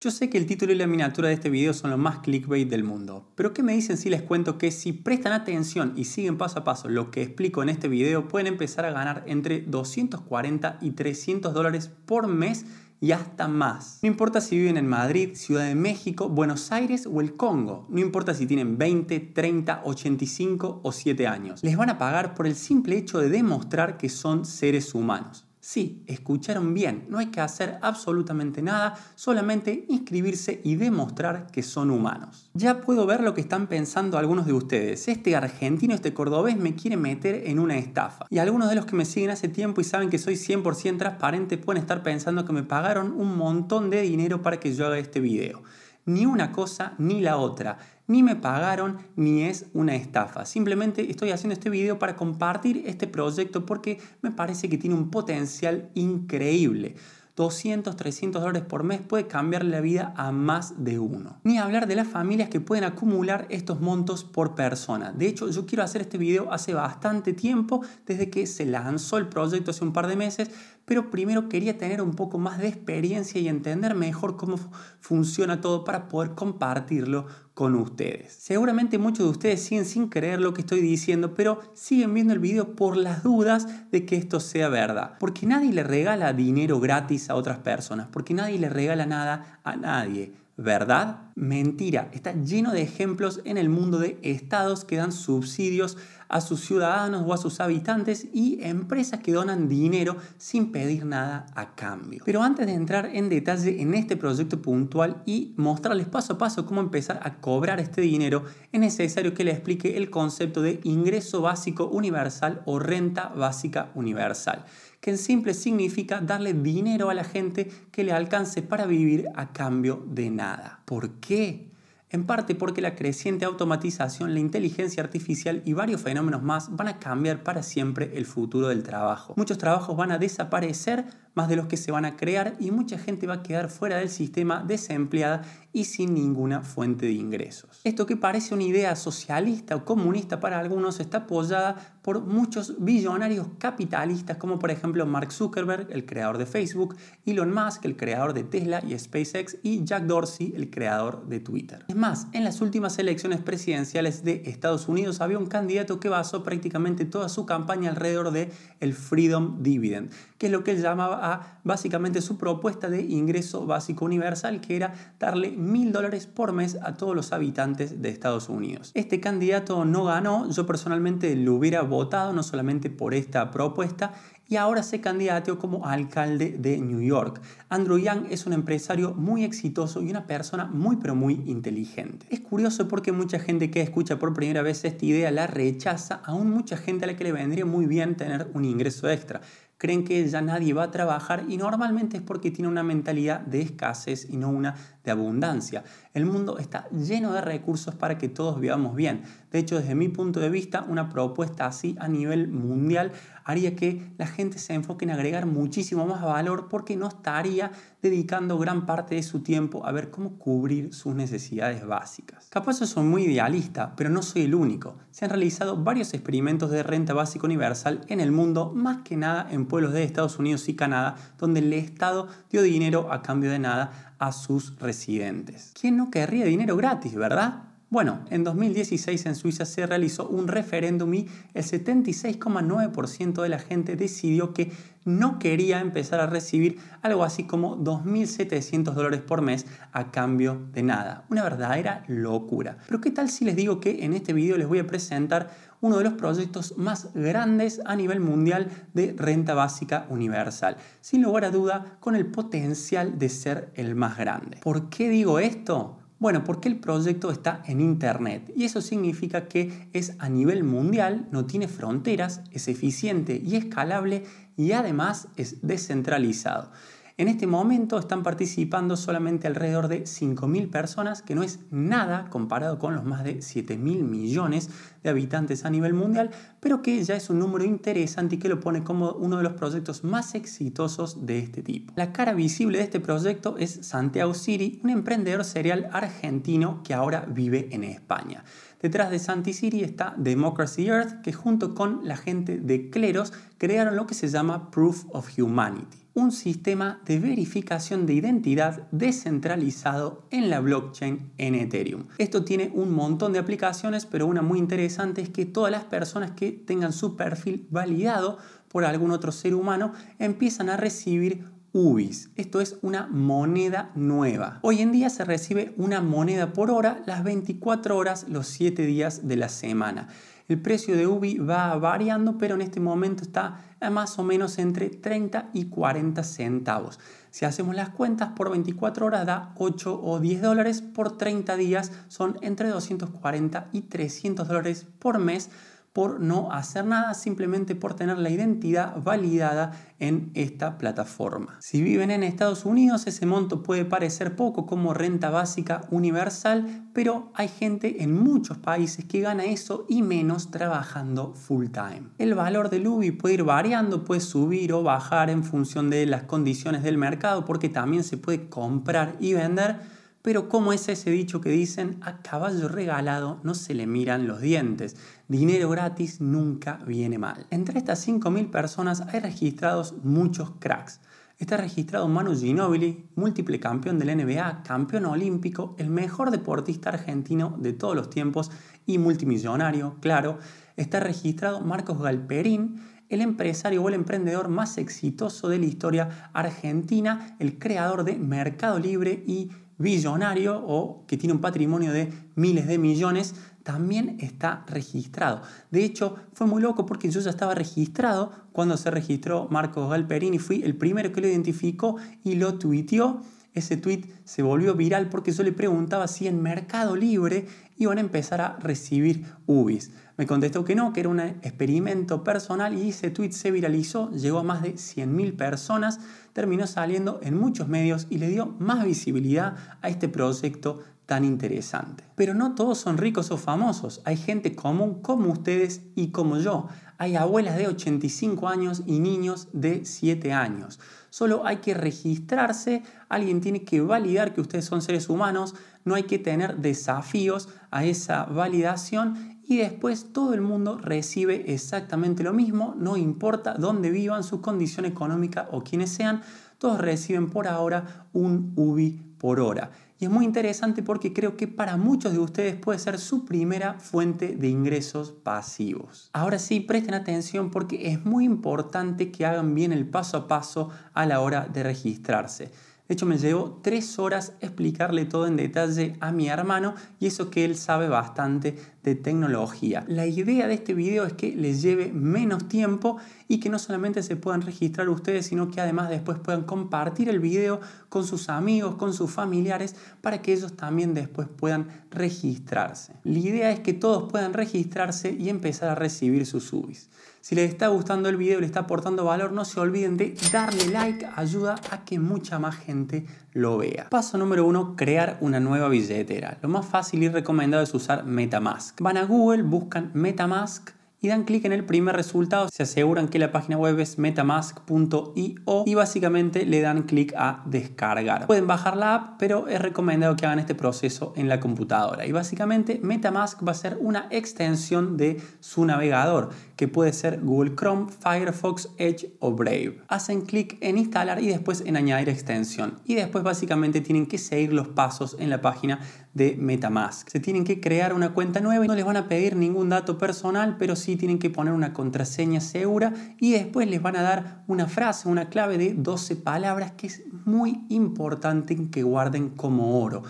Yo sé que el título y la miniatura de este video son los más clickbait del mundo, pero ¿qué me dicen si les cuento que si prestan atención y siguen paso a paso lo que explico en este video, pueden empezar a ganar entre 240 y 300 dólares por mes y hasta más. No importa si viven en Madrid, Ciudad de México, Buenos Aires o el Congo, no importa si tienen 20, 30, 85 o 7 años, les van a pagar por el simple hecho de demostrar que son seres humanos. Sí, escucharon bien, no hay que hacer absolutamente nada, solamente inscribirse y demostrar que son humanos. Ya puedo ver lo que están pensando algunos de ustedes. Este argentino, este cordobés me quiere meter en una estafa. Y algunos de los que me siguen hace tiempo y saben que soy 100% transparente pueden estar pensando que me pagaron un montón de dinero para que yo haga este video. Ni una cosa ni la otra ni me pagaron, ni es una estafa. Simplemente estoy haciendo este video para compartir este proyecto porque me parece que tiene un potencial increíble. 200, 300 dólares por mes puede cambiarle la vida a más de uno. Ni hablar de las familias que pueden acumular estos montos por persona. De hecho, yo quiero hacer este video hace bastante tiempo, desde que se lanzó el proyecto hace un par de meses, pero primero quería tener un poco más de experiencia y entender mejor cómo funciona todo para poder compartirlo con ustedes. Seguramente muchos de ustedes siguen sin creer lo que estoy diciendo, pero siguen viendo el video por las dudas de que esto sea verdad. Porque nadie le regala dinero gratis a otras personas, porque nadie le regala nada a nadie verdad, mentira. Está lleno de ejemplos en el mundo de estados que dan subsidios a sus ciudadanos o a sus habitantes y empresas que donan dinero sin pedir nada a cambio. Pero antes de entrar en detalle en este proyecto puntual y mostrarles paso a paso cómo empezar a cobrar este dinero, es necesario que les explique el concepto de ingreso básico universal o renta básica universal que en simple significa darle dinero a la gente que le alcance para vivir a cambio de nada. ¿Por qué? En parte porque la creciente automatización, la inteligencia artificial y varios fenómenos más van a cambiar para siempre el futuro del trabajo. Muchos trabajos van a desaparecer, más de los que se van a crear y mucha gente va a quedar fuera del sistema desempleada y sin ninguna fuente de ingresos. Esto que parece una idea socialista o comunista para algunos está apoyada por muchos billonarios capitalistas como por ejemplo Mark Zuckerberg, el creador de Facebook, Elon Musk, el creador de Tesla y SpaceX y Jack Dorsey, el creador de Twitter. Es más, en las últimas elecciones presidenciales de Estados Unidos había un candidato que basó prácticamente toda su campaña alrededor de el Freedom Dividend, que es lo que él llamaba a básicamente su propuesta de ingreso básico universal, que era darle mil dólares por mes a todos los habitantes de Estados Unidos. Este candidato no ganó, yo personalmente lo hubiera votado no solamente por esta propuesta, y ahora se candidateó como alcalde de New York. Andrew Yang es un empresario muy exitoso y una persona muy pero muy inteligente. Es curioso porque mucha gente que escucha por primera vez esta idea la rechaza, aún mucha gente a la que le vendría muy bien tener un ingreso extra creen que ya nadie va a trabajar y normalmente es porque tiene una mentalidad de escasez y no una de abundancia. El mundo está lleno de recursos para que todos vivamos bien. De hecho, desde mi punto de vista, una propuesta así a nivel mundial haría que la gente se enfoque en agregar muchísimo más valor porque no estaría dedicando gran parte de su tiempo a ver cómo cubrir sus necesidades básicas. Capaz yo soy muy idealista, pero no soy el único. Se han realizado varios experimentos de renta básica universal en el mundo, más que nada en pueblos de Estados Unidos y Canadá, donde el Estado dio dinero a cambio de nada a sus residentes. ¿Quién no querría dinero gratis, verdad? Bueno, en 2016 en Suiza se realizó un referéndum y el 76,9% de la gente decidió que no quería empezar a recibir algo así como 2.700 dólares por mes a cambio de nada. Una verdadera locura. Pero ¿qué tal si les digo que en este video les voy a presentar uno de los proyectos más grandes a nivel mundial de renta básica universal, sin lugar a duda con el potencial de ser el más grande. ¿Por qué digo esto? Bueno, porque el proyecto está en Internet y eso significa que es a nivel mundial, no tiene fronteras, es eficiente y escalable y además es descentralizado. En este momento están participando solamente alrededor de 5.000 personas, que no es nada comparado con los más de 7.000 millones de habitantes a nivel mundial, pero que ya es un número interesante y que lo pone como uno de los proyectos más exitosos de este tipo. La cara visible de este proyecto es Santiago City, un emprendedor serial argentino que ahora vive en España. Detrás de Santiago Siri está Democracy Earth, que junto con la gente de Cleros crearon lo que se llama Proof of Humanity un sistema de verificación de identidad descentralizado en la blockchain en Ethereum. Esto tiene un montón de aplicaciones, pero una muy interesante es que todas las personas que tengan su perfil validado por algún otro ser humano empiezan a recibir UBIs. Esto es una moneda nueva. Hoy en día se recibe una moneda por hora las 24 horas, los 7 días de la semana. El precio de UBI va variando, pero en este momento está a más o menos entre 30 y 40 centavos. Si hacemos las cuentas, por 24 horas da 8 o 10 dólares, por 30 días son entre 240 y 300 dólares por mes por no hacer nada, simplemente por tener la identidad validada en esta plataforma. Si viven en Estados Unidos, ese monto puede parecer poco como renta básica universal, pero hay gente en muchos países que gana eso y menos trabajando full time. El valor del UBI puede ir variando, puede subir o bajar en función de las condiciones del mercado, porque también se puede comprar y vender pero ¿cómo es ese dicho que dicen? A caballo regalado no se le miran los dientes. Dinero gratis nunca viene mal. Entre estas 5.000 personas hay registrados muchos cracks. Está registrado Manu Ginobili, múltiple campeón del NBA, campeón olímpico, el mejor deportista argentino de todos los tiempos y multimillonario, claro. Está registrado Marcos Galperín, el empresario o el emprendedor más exitoso de la historia argentina, el creador de Mercado Libre y billonario o que tiene un patrimonio de miles de millones, también está registrado. De hecho, fue muy loco porque yo ya estaba registrado cuando se registró Marcos Galperini, fui el primero que lo identificó y lo tuiteó ese tweet se volvió viral porque yo le preguntaba si en Mercado Libre iban a empezar a recibir UBIs. Me contestó que no, que era un experimento personal y ese tweet se viralizó, llegó a más de 100.000 personas, terminó saliendo en muchos medios y le dio más visibilidad a este proyecto tan interesante. Pero no todos son ricos o famosos, hay gente común como ustedes y como yo. Hay abuelas de 85 años y niños de 7 años. Solo hay que registrarse, alguien tiene que validar que ustedes son seres humanos, no hay que tener desafíos a esa validación y después todo el mundo recibe exactamente lo mismo, no importa dónde vivan, su condición económica o quienes sean, todos reciben por ahora un UBI por hora. Y es muy interesante porque creo que para muchos de ustedes puede ser su primera fuente de ingresos pasivos. Ahora sí, presten atención porque es muy importante que hagan bien el paso a paso a la hora de registrarse. De hecho, me llevó tres horas explicarle todo en detalle a mi hermano y eso que él sabe bastante tecnología. La idea de este video es que les lleve menos tiempo y que no solamente se puedan registrar ustedes, sino que además después puedan compartir el video con sus amigos, con sus familiares, para que ellos también después puedan registrarse. La idea es que todos puedan registrarse y empezar a recibir sus subis. Si les está gustando el video, les está aportando valor, no se olviden de darle like, ayuda a que mucha más gente lo vea. Paso número uno, crear una nueva billetera. Lo más fácil y recomendado es usar MetaMask. Van a Google, buscan MetaMask y dan clic en el primer resultado, se aseguran que la página web es metamask.io y básicamente le dan clic a descargar. Pueden bajar la app, pero es recomendado que hagan este proceso en la computadora. Y básicamente Metamask va a ser una extensión de su navegador, que puede ser Google Chrome, Firefox, Edge o Brave. Hacen clic en instalar y después en añadir extensión. Y después básicamente tienen que seguir los pasos en la página de Metamask. Se tienen que crear una cuenta nueva y no les van a pedir ningún dato personal, pero sí tienen que poner una contraseña segura y después les van a dar una frase, una clave de 12 palabras que es muy importante que guarden como oro.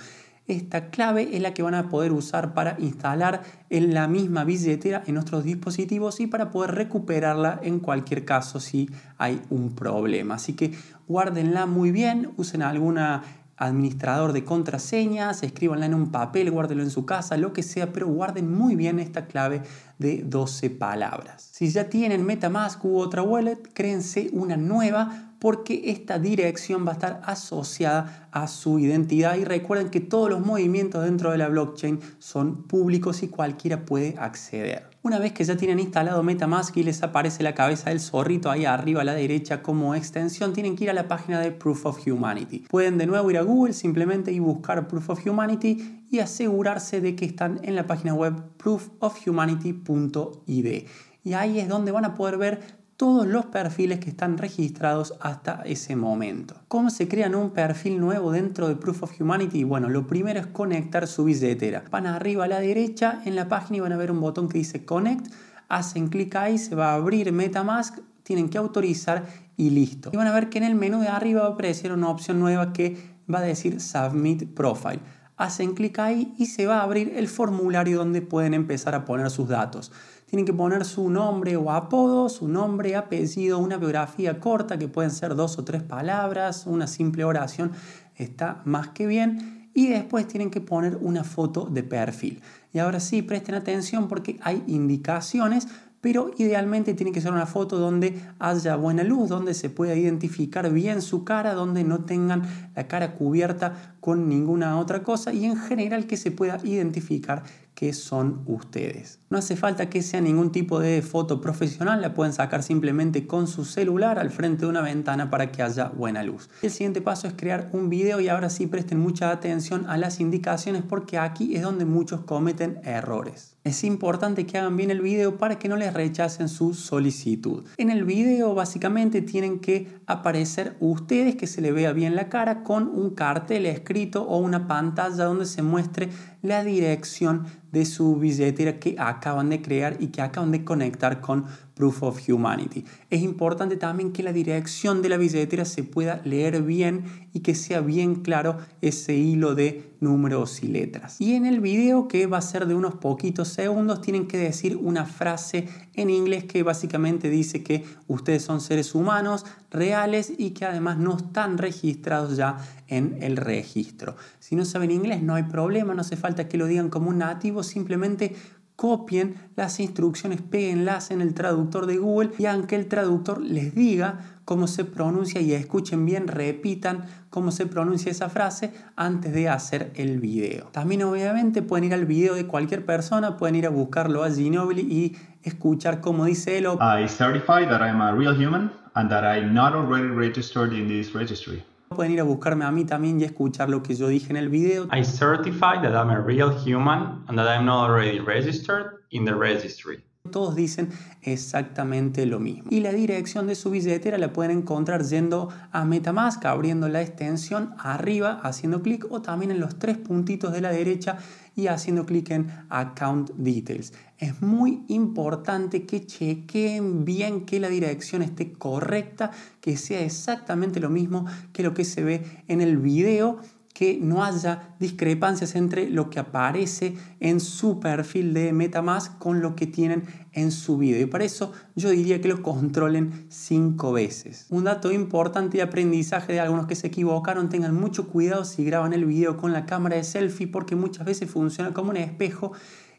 Esta clave es la que van a poder usar para instalar en la misma billetera en nuestros dispositivos y para poder recuperarla en cualquier caso si hay un problema. Así que guárdenla muy bien, usen alguna administrador de contraseñas, escríbanla en un papel, guárdenlo en su casa, lo que sea, pero guarden muy bien esta clave de 12 palabras. Si ya tienen MetaMask u otra wallet, créense una nueva porque esta dirección va a estar asociada a su identidad y recuerden que todos los movimientos dentro de la blockchain son públicos y cualquiera puede acceder. Una vez que ya tienen instalado MetaMask y les aparece la cabeza del zorrito ahí arriba a la derecha como extensión, tienen que ir a la página de Proof of Humanity. Pueden de nuevo ir a Google simplemente y buscar Proof of Humanity y asegurarse de que están en la página web proofofhumanity.id. Y ahí es donde van a poder ver todos los perfiles que están registrados hasta ese momento. ¿Cómo se crean un perfil nuevo dentro de Proof of Humanity? Bueno, lo primero es conectar su billetera. Van arriba a la derecha en la página y van a ver un botón que dice Connect. Hacen clic ahí, se va a abrir MetaMask, tienen que autorizar y listo. Y van a ver que en el menú de arriba va a aparecer una opción nueva que va a decir Submit Profile. Hacen clic ahí y se va a abrir el formulario donde pueden empezar a poner sus datos. Tienen que poner su nombre o apodo, su nombre, apellido, una biografía corta que pueden ser dos o tres palabras, una simple oración, está más que bien. Y después tienen que poner una foto de perfil. Y ahora sí, presten atención porque hay indicaciones pero idealmente tiene que ser una foto donde haya buena luz, donde se pueda identificar bien su cara, donde no tengan la cara cubierta con ninguna otra cosa y en general que se pueda identificar que son ustedes. No hace falta que sea ningún tipo de foto profesional, la pueden sacar simplemente con su celular al frente de una ventana para que haya buena luz. El siguiente paso es crear un video y ahora sí presten mucha atención a las indicaciones porque aquí es donde muchos cometen errores. Es importante que hagan bien el video para que no les rechacen su solicitud. En el video básicamente tienen que aparecer ustedes que se le vea bien la cara con un cartel escrito o una pantalla donde se muestre la dirección de su billetera que acaban de crear y que acaban de conectar con Proof of Humanity. Es importante también que la dirección de la billetera se pueda leer bien y que sea bien claro ese hilo de números y letras. Y en el video que va a ser de unos poquitos segundos tienen que decir una frase en inglés que básicamente dice que ustedes son seres humanos reales y que además no están registrados ya en el registro. Si no saben inglés no hay problema, no hace falta que lo digan como un nativo, simplemente copien las instrucciones, péguenlas en el traductor de Google y aunque el traductor les diga cómo se pronuncia y escuchen bien, repitan cómo se pronuncia esa frase antes de hacer el video. También obviamente pueden ir al video de cualquier persona, pueden ir a buscarlo a Ginobili y escuchar cómo dice él. I certify that a real human and that I'm not already registered in this registry. Pueden ir a buscarme a mí también y escuchar lo que yo dije en el video. I certify that I'm a real human and that I'm not already registered in the registry. Todos dicen exactamente lo mismo. Y la dirección de su billetera la pueden encontrar yendo a Metamask, abriendo la extensión arriba, haciendo clic o también en los tres puntitos de la derecha y haciendo clic en Account Details. Es muy importante que chequen bien que la dirección esté correcta, que sea exactamente lo mismo que lo que se ve en el video que no haya discrepancias entre lo que aparece en su perfil de MetaMask con lo que tienen en su video. Y para eso yo diría que los controlen cinco veces. Un dato importante de aprendizaje de algunos que se equivocaron, tengan mucho cuidado si graban el video con la cámara de selfie porque muchas veces funciona como un espejo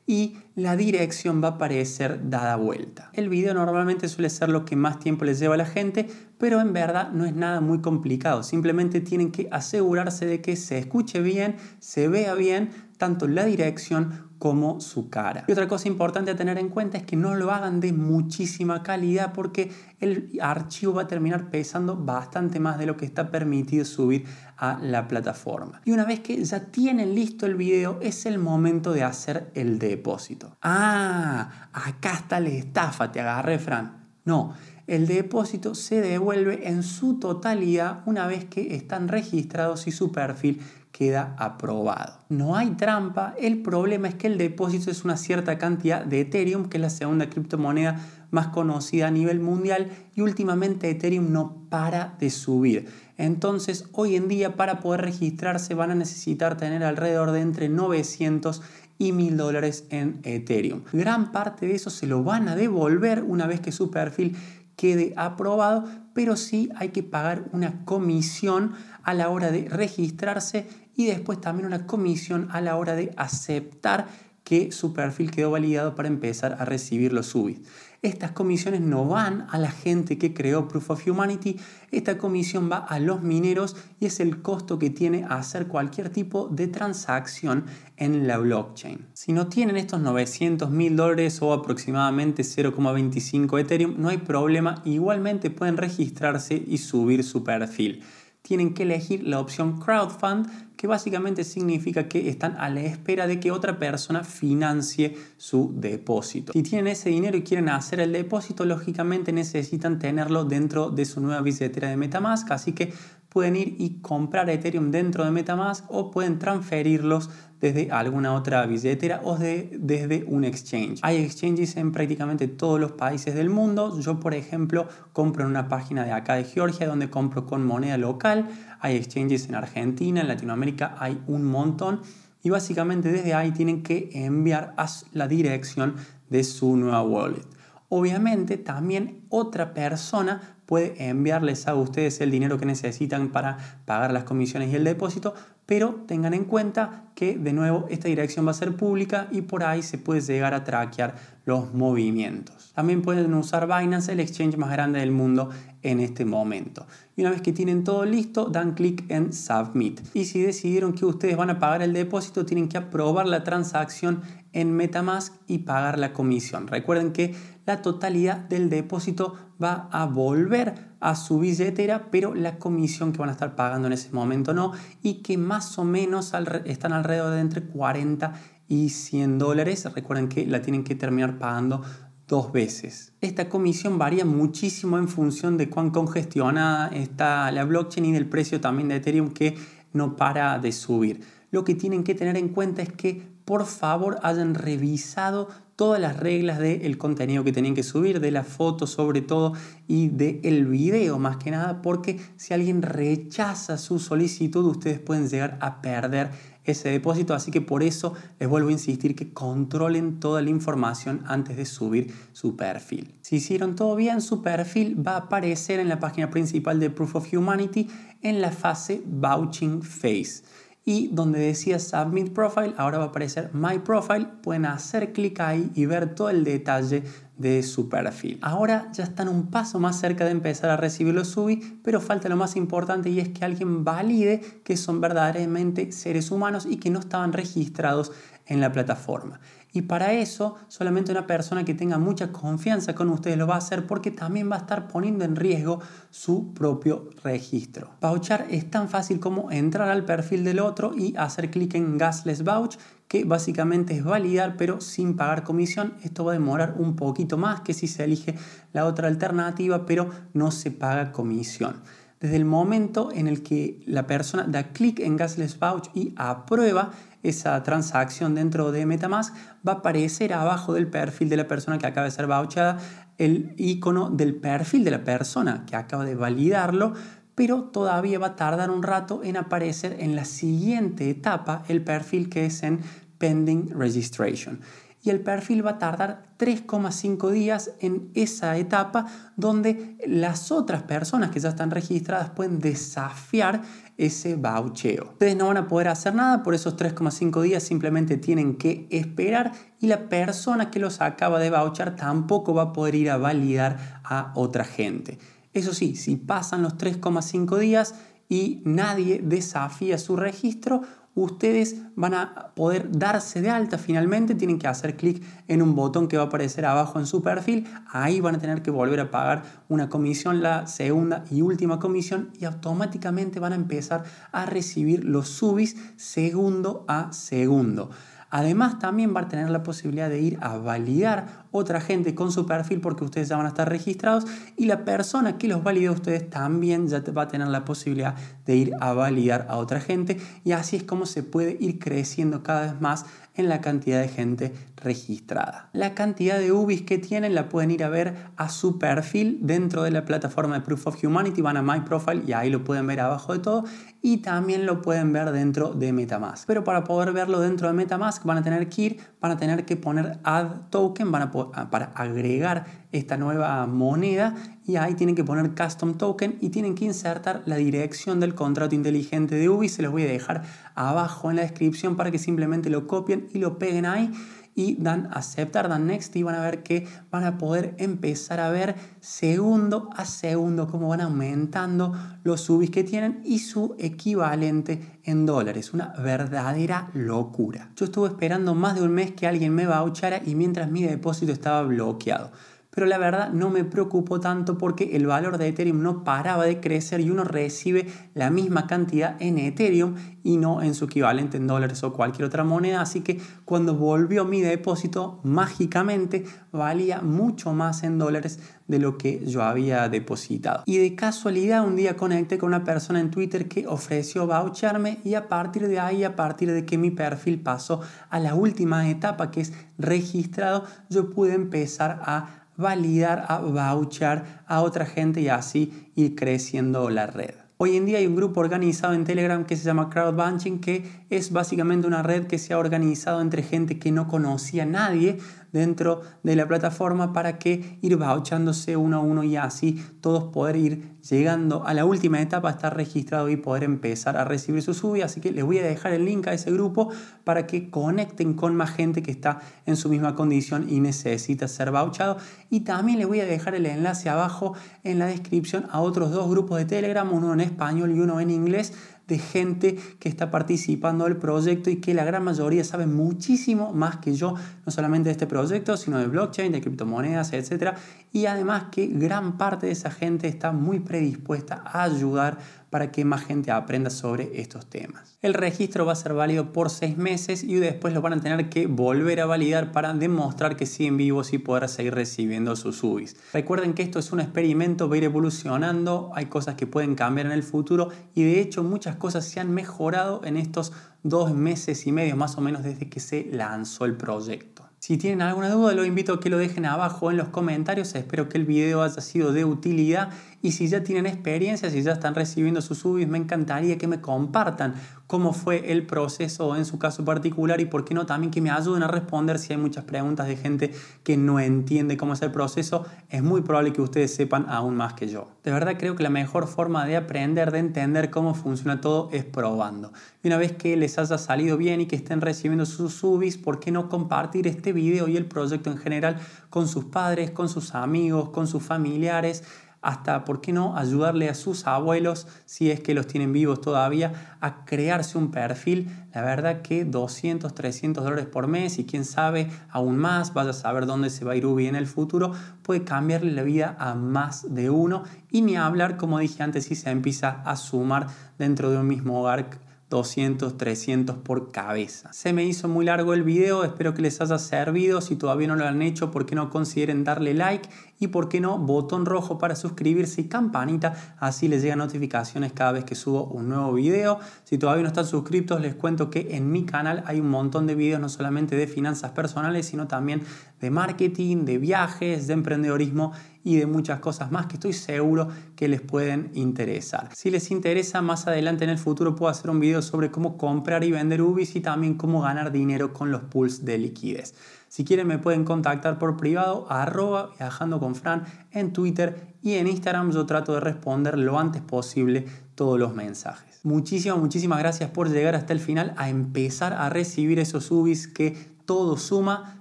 y la dirección va a parecer dada vuelta. El video normalmente suele ser lo que más tiempo les lleva a la gente, pero en verdad no es nada muy complicado. Simplemente tienen que asegurarse de que se escuche bien, se vea bien, tanto la dirección como su cara. Y otra cosa importante a tener en cuenta es que no lo hagan de muchísima calidad porque el archivo va a terminar pesando bastante más de lo que está permitido subir a la plataforma. Y una vez que ya tienen listo el video, es el momento de hacer el depósito. Ah, acá está la estafa, te agarré Fran. No, el depósito se devuelve en su totalidad una vez que están registrados y su perfil queda aprobado. No hay trampa, el problema es que el depósito es una cierta cantidad de Ethereum, que es la segunda criptomoneda más conocida a nivel mundial y últimamente Ethereum no para de subir. Entonces, hoy en día para poder registrarse van a necesitar tener alrededor de entre 900 y 1000 dólares en Ethereum. Gran parte de eso se lo van a devolver una vez que su perfil quede aprobado, pero sí hay que pagar una comisión a la hora de registrarse y después también una comisión a la hora de aceptar que su perfil quedó validado para empezar a recibir los subis. Estas comisiones no van a la gente que creó Proof of Humanity, esta comisión va a los mineros y es el costo que tiene hacer cualquier tipo de transacción en la blockchain. Si no tienen estos 900 mil dólares o aproximadamente 0,25 Ethereum, no hay problema, igualmente pueden registrarse y subir su perfil tienen que elegir la opción crowdfund, que básicamente significa que están a la espera de que otra persona financie su depósito. Si tienen ese dinero y quieren hacer el depósito, lógicamente necesitan tenerlo dentro de su nueva billetera de Metamask, así que pueden ir y comprar Ethereum dentro de Metamask o pueden transferirlos desde alguna otra billetera o de, desde un exchange. Hay exchanges en prácticamente todos los países del mundo. Yo, por ejemplo, compro en una página de acá de Georgia donde compro con moneda local. Hay exchanges en Argentina, en Latinoamérica hay un montón. Y básicamente desde ahí tienen que enviar a la dirección de su nueva wallet. Obviamente también otra persona puede enviarles a ustedes el dinero que necesitan para pagar las comisiones y el depósito, pero tengan en cuenta que de nuevo esta dirección va a ser pública y por ahí se puede llegar a traquear los movimientos. También pueden usar Binance, el exchange más grande del mundo en este momento. Y una vez que tienen todo listo, dan clic en Submit. Y si decidieron que ustedes van a pagar el depósito, tienen que aprobar la transacción en Metamask y pagar la comisión. Recuerden que la totalidad del depósito va a volver a su billetera, pero la comisión que van a estar pagando en ese momento no, y que más o menos están alrededor de entre 40 y 100 dólares. Recuerden que la tienen que terminar pagando dos veces. Esta comisión varía muchísimo en función de cuán congestionada está la blockchain y del precio también de Ethereum que no para de subir. Lo que tienen que tener en cuenta es que por favor hayan revisado todas las reglas del contenido que tenían que subir, de la foto sobre todo y del el video más que nada, porque si alguien rechaza su solicitud, ustedes pueden llegar a perder ese depósito, así que por eso les vuelvo a insistir que controlen toda la información antes de subir su perfil. Si hicieron todo bien, su perfil va a aparecer en la página principal de Proof of Humanity en la fase Vouching Phase y donde decía Submit Profile, ahora va a aparecer My Profile, pueden hacer clic ahí y ver todo el detalle de su perfil. Ahora ya están un paso más cerca de empezar a recibir los UBI, pero falta lo más importante y es que alguien valide que son verdaderamente seres humanos y que no estaban registrados en la plataforma. Y para eso solamente una persona que tenga mucha confianza con ustedes lo va a hacer porque también va a estar poniendo en riesgo su propio registro. Vouchar es tan fácil como entrar al perfil del otro y hacer clic en Gasless Vouch que básicamente es validar pero sin pagar comisión. Esto va a demorar un poquito más que si se elige la otra alternativa pero no se paga comisión. Desde el momento en el que la persona da clic en Gasless Vouch y aprueba, esa transacción dentro de Metamask, va a aparecer abajo del perfil de la persona que acaba de ser vouchada el icono del perfil de la persona que acaba de validarlo, pero todavía va a tardar un rato en aparecer en la siguiente etapa el perfil que es en pending registration y el perfil va a tardar 3,5 días en esa etapa donde las otras personas que ya están registradas pueden desafiar ese baucheo. Ustedes no van a poder hacer nada, por esos 3,5 días simplemente tienen que esperar y la persona que los acaba de bauchar tampoco va a poder ir a validar a otra gente. Eso sí, si pasan los 3,5 días y nadie desafía su registro, ustedes van a poder darse de alta finalmente, tienen que hacer clic en un botón que va a aparecer abajo en su perfil, ahí van a tener que volver a pagar una comisión, la segunda y última comisión y automáticamente van a empezar a recibir los subis segundo a segundo. Además también va a tener la posibilidad de ir a validar otra gente con su perfil porque ustedes ya van a estar registrados y la persona que los valide a ustedes también ya va a tener la posibilidad de ir a validar a otra gente y así es como se puede ir creciendo cada vez más en la cantidad de gente registrada. La cantidad de UBIs que tienen la pueden ir a ver a su perfil dentro de la plataforma de Proof of Humanity, van a My Profile y ahí lo pueden ver abajo de todo y también lo pueden ver dentro de MetaMask. Pero para poder verlo dentro de MetaMask van a tener que ir, van a tener que poner Add Token, van a poder Ah, para agregar esta nueva moneda y ahí tienen que poner custom token y tienen que insertar la dirección del contrato inteligente de UBI. Se los voy a dejar abajo en la descripción para que simplemente lo copien y lo peguen ahí y dan aceptar, dan next y van a ver que van a poder empezar a ver segundo a segundo cómo van aumentando los subis que tienen y su equivalente en dólares. Una verdadera locura. Yo estuve esperando más de un mes que alguien me vouchara y mientras mi depósito estaba bloqueado pero la verdad no me preocupó tanto porque el valor de Ethereum no paraba de crecer y uno recibe la misma cantidad en Ethereum y no en su equivalente en dólares o cualquier otra moneda, así que cuando volvió mi depósito mágicamente valía mucho más en dólares de lo que yo había depositado. Y de casualidad un día conecté con una persona en Twitter que ofreció voucharme y a partir de ahí, a partir de que mi perfil pasó a la última etapa que es registrado, yo pude empezar a validar, a vouchar a otra gente y así ir creciendo la red. Hoy en día hay un grupo organizado en Telegram que se llama Crowdbunching, que es básicamente una red que se ha organizado entre gente que no conocía a nadie, dentro de la plataforma para que ir bauchándose uno a uno y así todos poder ir llegando a la última etapa, estar registrado y poder empezar a recibir su subida Así que les voy a dejar el link a ese grupo para que conecten con más gente que está en su misma condición y necesita ser bauchado Y también les voy a dejar el enlace abajo en la descripción a otros dos grupos de Telegram, uno en español y uno en inglés de gente que está participando del proyecto y que la gran mayoría sabe muchísimo más que yo, no solamente de este proyecto, sino de blockchain, de criptomonedas, etc y además que gran parte de esa gente está muy predispuesta a ayudar para que más gente aprenda sobre estos temas. El registro va a ser válido por seis meses y después lo van a tener que volver a validar para demostrar que siguen vivos y poder seguir recibiendo sus subis. Recuerden que esto es un experimento, va a ir evolucionando, hay cosas que pueden cambiar en el futuro y de hecho muchas cosas se han mejorado en estos dos meses y medio más o menos desde que se lanzó el proyecto. Si tienen alguna duda, los invito a que lo dejen abajo en los comentarios. Espero que el video haya sido de utilidad y si ya tienen experiencia, si ya están recibiendo sus subis, me encantaría que me compartan cómo fue el proceso en su caso particular y por qué no también que me ayuden a responder si hay muchas preguntas de gente que no entiende cómo es el proceso. Es muy probable que ustedes sepan aún más que yo. De verdad creo que la mejor forma de aprender, de entender cómo funciona todo es probando. Y una vez que les haya salido bien y que estén recibiendo sus subis, ¿por qué no compartir este video y el proyecto en general con sus padres, con sus amigos, con sus familiares? hasta, ¿por qué no?, ayudarle a sus abuelos, si es que los tienen vivos todavía, a crearse un perfil. La verdad que 200, 300 dólares por mes y quién sabe, aún más, vaya a saber dónde se va a ir Ubi en el futuro, puede cambiarle la vida a más de uno. Y ni hablar, como dije antes, si se empieza a sumar dentro de un mismo hogar 200, 300 por cabeza. Se me hizo muy largo el video, espero que les haya servido. Si todavía no lo han hecho, ¿por qué no consideren darle like? y, por qué no, botón rojo para suscribirse y campanita, así les llegan notificaciones cada vez que subo un nuevo video. Si todavía no están suscritos, les cuento que en mi canal hay un montón de videos, no solamente de finanzas personales, sino también de marketing, de viajes, de emprendedorismo y de muchas cosas más que estoy seguro que les pueden interesar. Si les interesa, más adelante en el futuro puedo hacer un video sobre cómo comprar y vender UBIs y también cómo ganar dinero con los pools de liquidez. Si quieren me pueden contactar por privado arroba viajando con Fran en Twitter y en Instagram yo trato de responder lo antes posible todos los mensajes. Muchísimas, muchísimas gracias por llegar hasta el final a empezar a recibir esos subis que todo suma.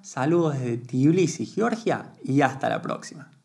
Saludos desde Tbilisi, Georgia y hasta la próxima.